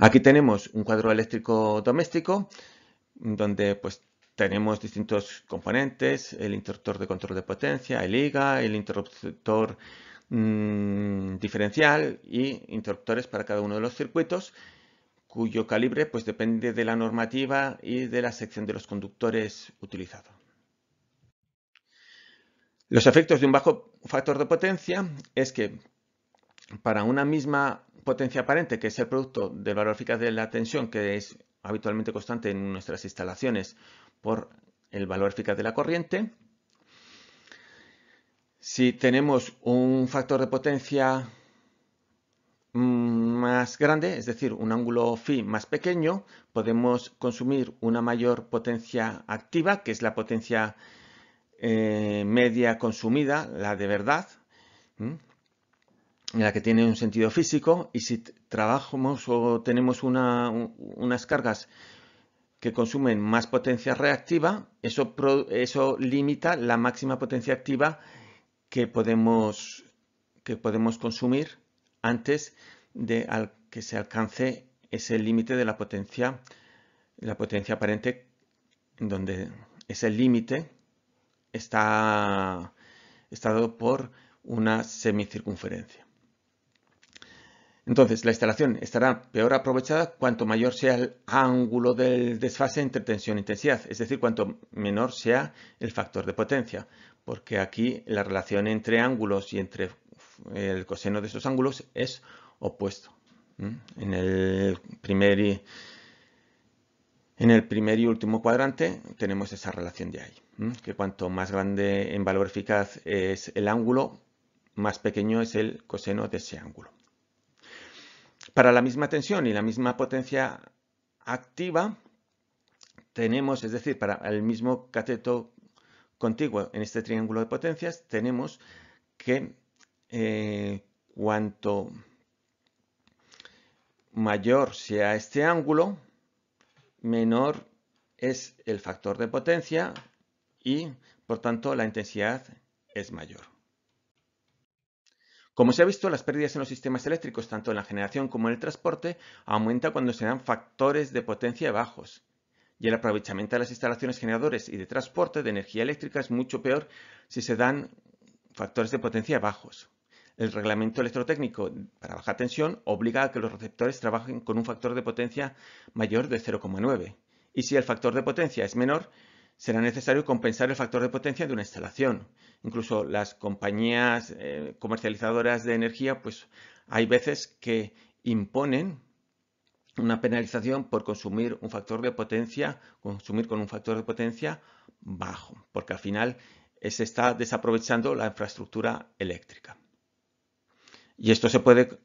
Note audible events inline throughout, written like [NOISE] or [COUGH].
Aquí tenemos un cuadro eléctrico doméstico donde pues tenemos distintos componentes, el interruptor de control de potencia, el IGA, el interruptor mm, diferencial y interruptores para cada uno de los circuitos cuyo calibre pues depende de la normativa y de la sección de los conductores utilizado. Los efectos de un bajo factor de potencia es que para una misma potencia aparente, que es el producto del valor eficaz de la tensión, que es habitualmente constante en nuestras instalaciones, por el valor eficaz de la corriente. Si tenemos un factor de potencia mm, más grande, es decir, un ángulo phi más pequeño, podemos consumir una mayor potencia activa, que es la potencia eh, media consumida, la de verdad, en la que tiene un sentido físico y si trabajamos o tenemos unas cargas que consumen más potencia reactiva, eso, limita la máxima potencia activa que podemos, que podemos consumir antes de que se alcance ese límite de la potencia, la potencia aparente, donde ese límite está, está dado por una semicircunferencia. Entonces, la instalación estará peor aprovechada cuanto mayor sea el ángulo del desfase entre tensión e intensidad, es decir, cuanto menor sea el factor de potencia, porque aquí la relación entre ángulos y entre el coseno de esos ángulos es opuesto. En el primer y, en el primer y último cuadrante tenemos esa relación de ahí, que cuanto más grande en valor eficaz es el ángulo, más pequeño es el coseno de ese ángulo. Para la misma tensión y la misma potencia activa, tenemos, es decir, para el mismo cateto contiguo en este triángulo de potencias, tenemos que eh, cuanto mayor sea este ángulo, menor es el factor de potencia y, por tanto, la intensidad es mayor. Como se ha visto, las pérdidas en los sistemas eléctricos, tanto en la generación como en el transporte, aumentan cuando se dan factores de potencia bajos. Y el aprovechamiento de las instalaciones generadores y de transporte de energía eléctrica es mucho peor si se dan factores de potencia bajos. El reglamento electrotécnico para baja tensión obliga a que los receptores trabajen con un factor de potencia mayor de 0,9. Y si el factor de potencia es menor, será necesario compensar el factor de potencia de una instalación. Incluso las compañías eh, comercializadoras de energía, pues hay veces que imponen una penalización por consumir un factor de potencia, consumir con un factor de potencia bajo, porque al final eh, se está desaprovechando la infraestructura eléctrica. Y esto se puede,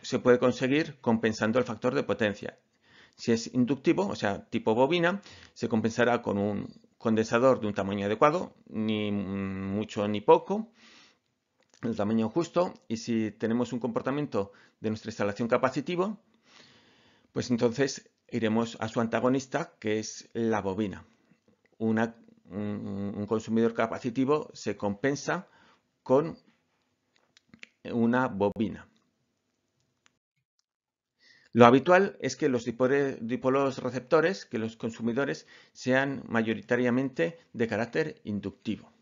se puede conseguir compensando el factor de potencia. Si es inductivo, o sea, tipo bobina, se compensará con un condensador de un tamaño adecuado, ni mucho ni poco, el tamaño justo, y si tenemos un comportamiento de nuestra instalación capacitivo, pues entonces iremos a su antagonista, que es la bobina. un consumidor capacitivo se compensa con una bobina. Lo habitual es que los dipolos receptores, que los consumidores, sean mayoritariamente de carácter inductivo.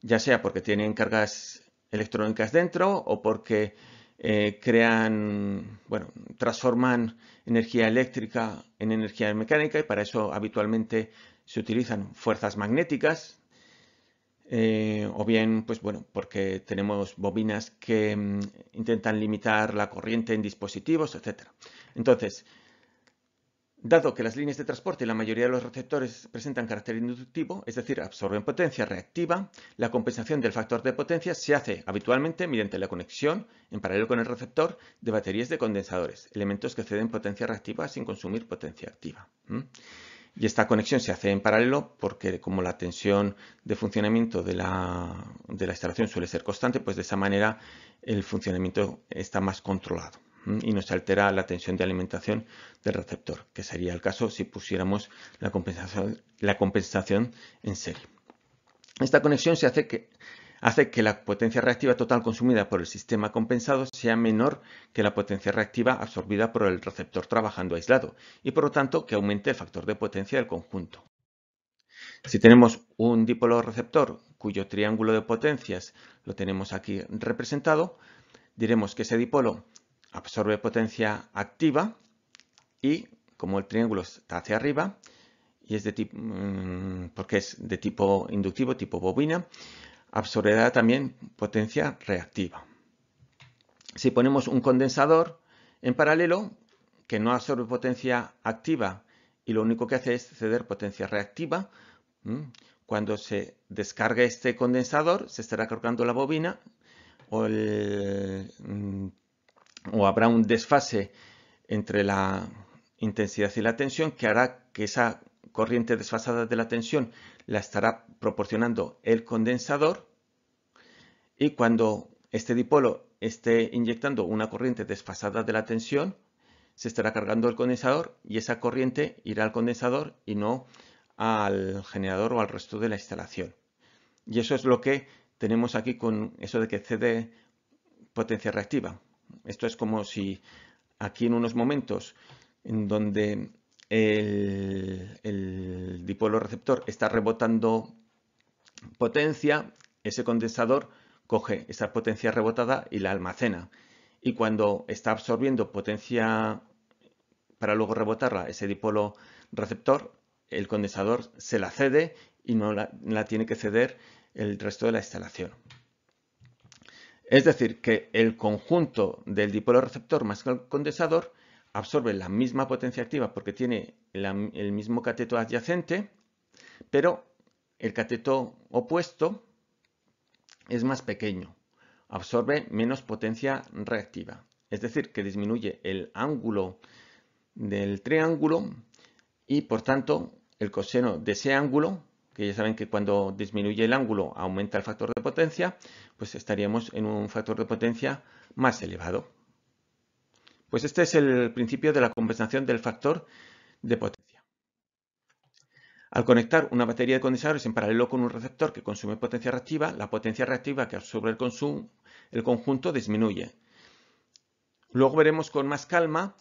Ya sea porque tienen cargas electrónicas dentro o porque eh, crean, bueno, transforman energía eléctrica en energía mecánica y para eso habitualmente se utilizan fuerzas magnéticas, eh, o bien, pues bueno, porque tenemos bobinas que mm, intentan limitar la corriente en dispositivos, etc. Entonces, Dado que las líneas de transporte y la mayoría de los receptores presentan carácter inductivo, es decir, absorben potencia reactiva, la compensación del factor de potencia se hace habitualmente mediante la conexión, en paralelo con el receptor, de baterías de condensadores, elementos que ceden potencia reactiva sin consumir potencia activa. Y esta conexión se hace en paralelo porque como la tensión de funcionamiento de la, instalación suele ser constante, pues de esa manera el funcionamiento está más controlado y no se altera la tensión de alimentación del receptor, que sería el caso si pusiéramos la compensación, la compensación en serie. Esta conexión se hace que hace que la potencia reactiva total consumida por el sistema compensado sea menor que la potencia reactiva absorbida por el receptor trabajando aislado y por lo tanto que aumente el factor de potencia del conjunto. Si tenemos un dipolo receptor cuyo triángulo de potencias lo tenemos aquí representado, diremos que ese dipolo absorbe potencia activa y como el triángulo está hacia arriba y es tipo mm, porque es de tipo inductivo, tipo bobina, absorberá también potencia reactiva. Si ponemos un condensador en paralelo que no absorbe potencia activa y lo único que hace es ceder potencia reactiva, cuando se descargue este condensador se estará cargando la bobina o, mm, o habrá un desfase entre la intensidad y la tensión que hará que esa corriente desfasada de la tensión la estará proporcionando el condensador y cuando este dipolo esté inyectando una corriente desfasada de la tensión, se estará cargando el condensador y esa corriente irá al condensador y no al generador o al resto de la instalación. Y eso es lo que tenemos aquí con eso de que cede potencia reactiva. Esto es como si aquí en unos momentos en donde eh, el, dipolo receptor está rebotando potencia, ese condensador coge esa potencia rebotada y la almacena. Y cuando está absorbiendo potencia para luego rebotarla, ese dipolo receptor, el condensador se la cede y no la, tiene que ceder el resto de la instalación. Es decir, que el conjunto del dipolo receptor más el condensador absorbe la misma potencia activa porque tiene el mismo cateto adyacente, pero el cateto opuesto es más pequeño, absorbe menos potencia reactiva. Es decir, que disminuye el ángulo del triángulo y por tanto el coseno de ese ángulo, que ya saben que cuando disminuye el ángulo aumenta el factor de potencia, pues estaríamos en un factor de potencia más elevado. Pues este es el principio de la compensación del factor de potencia. Al conectar una batería de condensadores en paralelo con un receptor que consume potencia reactiva, la potencia reactiva que absorbe el, el conjunto disminuye. Luego veremos con más calma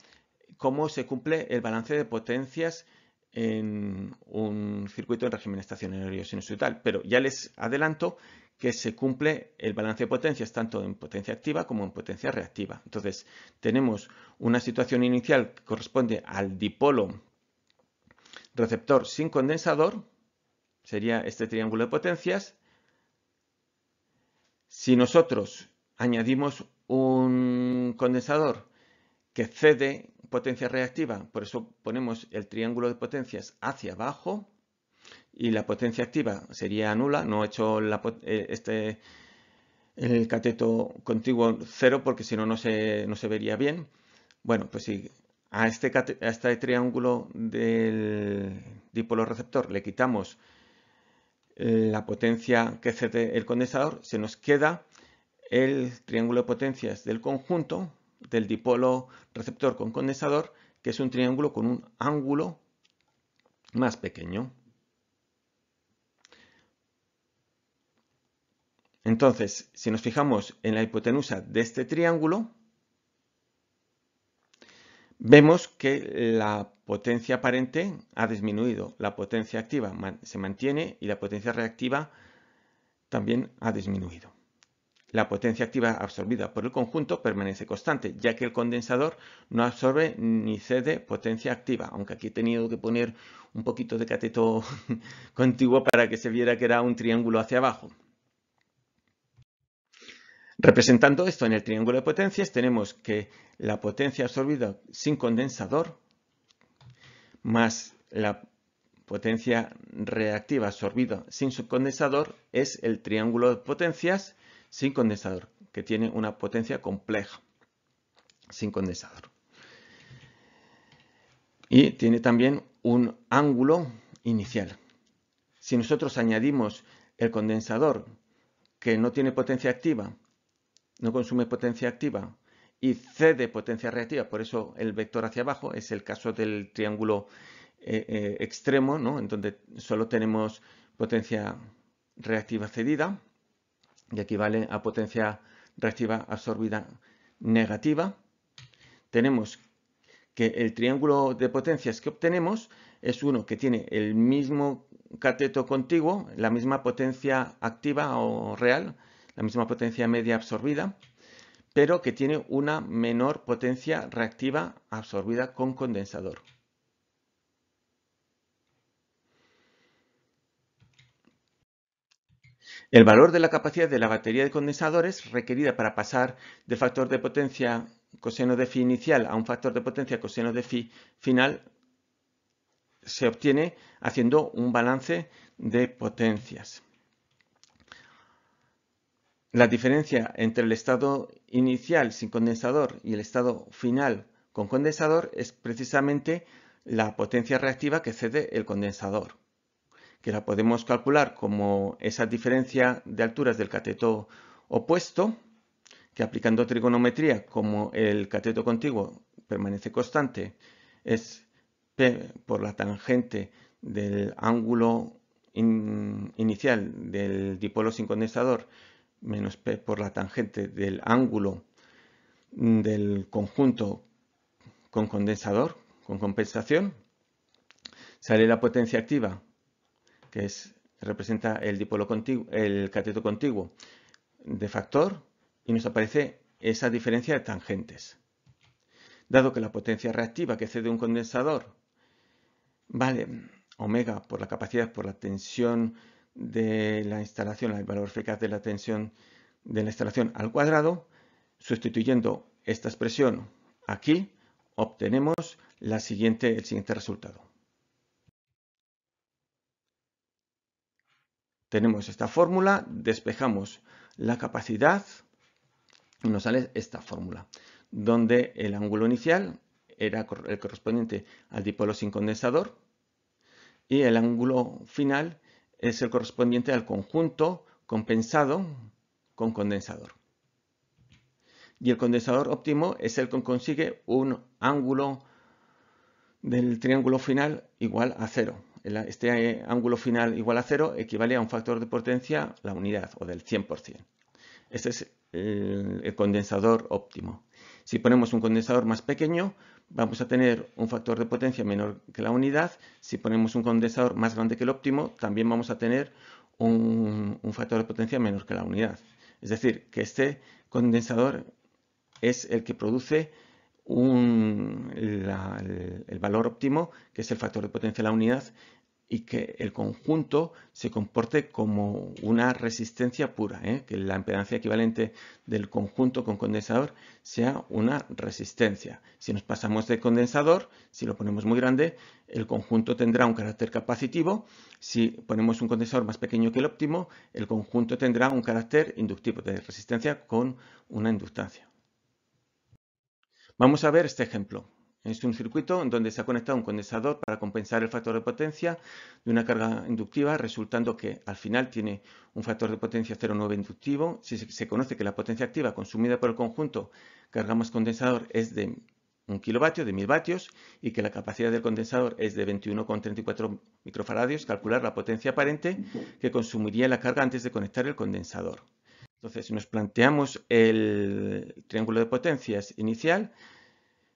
cómo se cumple el balance de potencias en un circuito en régimen estacionario sinusoidal. Pero ya les adelanto que se cumple el balance de potencias tanto en potencia activa como en potencia reactiva. Entonces, tenemos una situación inicial que corresponde al dipolo receptor sin condensador, sería este triángulo de potencias. Si nosotros añadimos un condensador que cede potencia reactiva, por eso ponemos el triángulo de potencias hacia abajo, y la potencia activa sería nula. No he hecho eh, este, el cateto contiguo cero porque si no, no se, no se vería bien. Bueno, pues si a este, a este triángulo del dipolo receptor le quitamos eh, la potencia que cede el condensador, se nos queda el triángulo de potencias del conjunto del dipolo receptor con condensador, que es un triángulo con un ángulo más pequeño. Entonces, si nos fijamos en la hipotenusa de este triángulo, vemos que la potencia aparente ha disminuido, la potencia activa se mantiene y la potencia reactiva también ha disminuido. La potencia activa absorbida por el conjunto permanece constante, ya que el condensador no absorbe ni cede potencia activa, aunque aquí he tenido que poner un poquito de cateto [LAUGHS] contiguo para que se viera que era un triángulo hacia abajo. Representando esto en el triángulo de potencias, tenemos que la potencia absorbida sin condensador más la potencia reactiva absorbida sin condensador es el triángulo de potencias sin condensador, que tiene una potencia compleja sin condensador. Y tiene también un ángulo inicial. Si nosotros añadimos el condensador que no tiene potencia activa no consume potencia activa y cede potencia reactiva, por eso el vector hacia abajo es el caso del triángulo eh, eh, extremo, en donde solo tenemos potencia reactiva cedida y equivale a potencia reactiva absorbida negativa. Tenemos que el triángulo de potencias que obtenemos es uno que tiene el mismo cateto contiguo, la misma potencia activa o real, la misma potencia media absorbida, pero que tiene una menor potencia reactiva absorbida con condensador. El valor de la capacidad de la batería de condensadores requerida para pasar del factor de potencia coseno de phi inicial a un factor de potencia coseno de fi final se obtiene haciendo un balance de potencias. La diferencia entre el estado inicial sin condensador y el estado final con condensador es precisamente la potencia reactiva que cede el condensador, que la podemos calcular como esa diferencia de alturas del cateto opuesto, que aplicando trigonometría como el cateto contiguo permanece constante, es P por la tangente del ángulo inicial del dipolo sin condensador menos P por la tangente del ángulo del conjunto con condensador, con compensación, sale la potencia activa, que es, representa el, dipolo contiguo, el cateto contiguo de factor, y nos aparece esa diferencia de tangentes. Dado que la potencia reactiva que cede un condensador vale omega por la capacidad, por la tensión de la instalación, el valor eficaz de la tensión de la instalación al cuadrado, sustituyendo esta expresión aquí, obtenemos el siguiente resultado. Tenemos esta fórmula, despejamos la capacidad y nos sale esta fórmula, donde el ángulo inicial era el correspondiente al dipolo sin condensador y el ángulo final es el correspondiente al conjunto compensado con condensador. Y el condensador óptimo es el que consigue un ángulo del triángulo final igual a cero. Este eh, ángulo final igual a cero equivale a un factor de potencia, la unidad, o del 100%. Este es el condensador óptimo. Si ponemos un condensador más pequeño, vamos a tener un factor de potencia menor que la unidad. Si ponemos un condensador más grande que el óptimo, también vamos a tener un, factor de potencia menor que la unidad. Es decir, que este condensador es el que produce el, el, valor óptimo, que es el factor de potencia de la unidad, y que el conjunto se comporte como una resistencia pura, ¿eh? que la impedancia equivalente del conjunto con condensador sea una resistencia. Si nos pasamos de condensador, si lo ponemos muy grande, el conjunto tendrá un carácter capacitivo. Si ponemos un condensador más pequeño que el óptimo, el conjunto tendrá un carácter inductivo, de resistencia con una inductancia. Vamos a ver este ejemplo. Es un circuito en donde se ha conectado un condensador para compensar el factor de potencia de una carga inductiva, resultando que al final tiene un factor de potencia 0,9 inductivo. Si se conoce que la potencia activa consumida por el conjunto cargamos condensador es de 1 kilovatio, de 1000 vatios, y que la capacidad del condensador es de 21,34 microfaradios, calcular la potencia aparente que consumiría la carga antes de conectar el condensador. Entonces, si nos planteamos el triángulo de potencias inicial,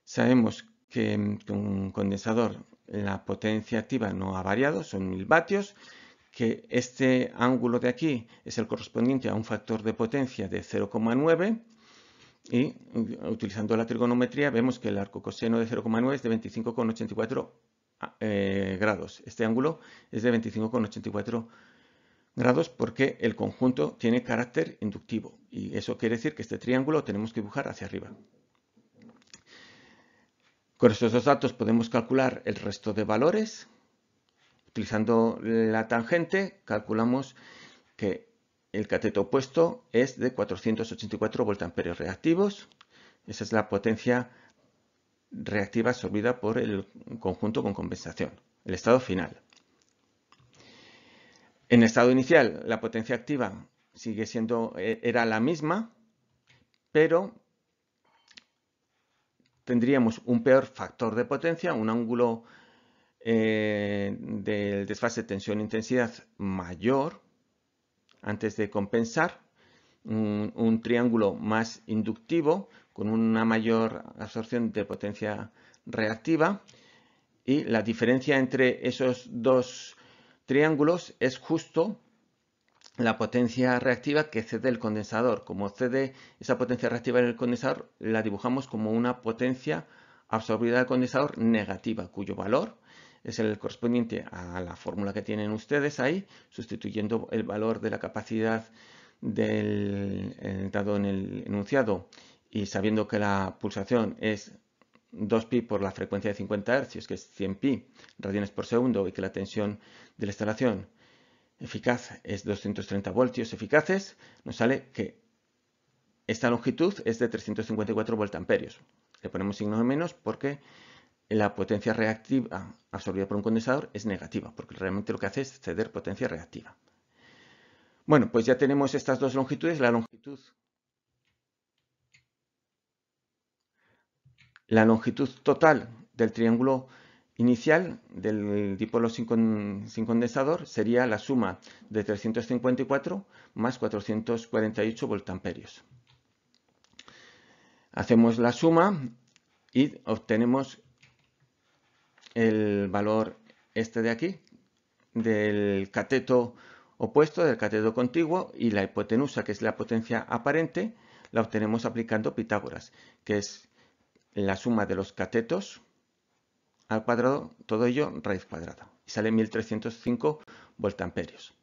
sabemos Mm, que un condensador la potencia activa no ha variado, son 1000 vatios, que este ángulo de aquí es el correspondiente a un factor de potencia de 0,9 y utilizando la trigonometría vemos que el arco coseno de 0,9 es de 25,84 ah, eh, grados. Este ángulo es de 25,84 grados porque el conjunto tiene carácter inductivo y eso quiere decir que este triángulo tenemos que dibujar hacia arriba. Con estos dos datos podemos calcular el resto de valores. Utilizando la tangente calculamos que el cateto opuesto es de 484 voltamperios reactivos. Esa es la potencia reactiva absorbida por el conjunto con compensación, el estado final. En estado inicial la potencia activa sigue siendo, eh, era la misma, pero tendríamos un peor factor de potencia, un ángulo eh, del desfase tensión-intensidad mayor antes de compensar, un, triángulo más inductivo con una mayor absorción de potencia reactiva y la diferencia entre esos dos triángulos es justo la potencia reactiva que cede el condensador. Como cede esa potencia reactiva en el condensador, la dibujamos como una potencia absorbida del condensador negativa, cuyo valor es el correspondiente a la fórmula que tienen ustedes ahí, sustituyendo el valor de la capacidad del eh, dado en el enunciado y sabiendo que la pulsación es 2pi por la frecuencia de 50 Hz, que es 100pi radianes por segundo, y que la tensión de la instalación eficaz es 230 voltios eficaces, nos sale que esta longitud es de 354 voltamperios. Le ponemos signo de menos porque la potencia reactiva absorbida por un condensador es negativa, porque realmente lo que hace es ceder potencia reactiva. Bueno, pues ya tenemos estas dos longitudes, la longitud la longitud total del triángulo inicial del dipolo sin, condensador sería la suma de 354 más 448 voltamperios. Hacemos la suma y obtenemos el valor este de aquí, del cateto opuesto, del cateto contiguo y la hipotenusa, que es la potencia aparente, la obtenemos aplicando Pitágoras, que es la suma de los catetos al cuadrado, todo ello raíz cuadrada. Y sale 1305 voltamperios.